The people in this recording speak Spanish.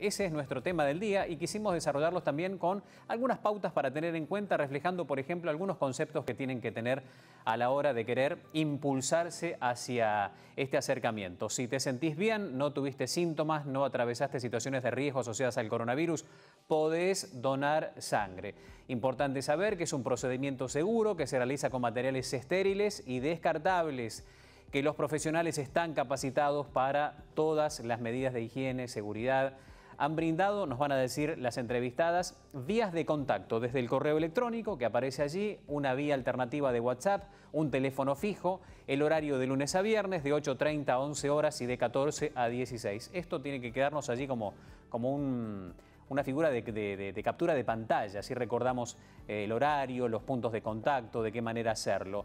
Ese es nuestro tema del día y quisimos desarrollarlos también con algunas pautas para tener en cuenta, reflejando, por ejemplo, algunos conceptos que tienen que tener a la hora de querer impulsarse hacia este acercamiento. Si te sentís bien, no tuviste síntomas, no atravesaste situaciones de riesgo asociadas al coronavirus, podés donar sangre. Importante saber que es un procedimiento seguro que se realiza con materiales estériles y descartables que los profesionales están capacitados para todas las medidas de higiene, seguridad, han brindado, nos van a decir las entrevistadas, vías de contacto desde el correo electrónico que aparece allí, una vía alternativa de WhatsApp, un teléfono fijo, el horario de lunes a viernes de 8.30 a 11 horas y de 14 a 16. Esto tiene que quedarnos allí como, como una figura de, captura de pantalla, así recordamos eh, el horario, los puntos de contacto, de qué manera hacerlo.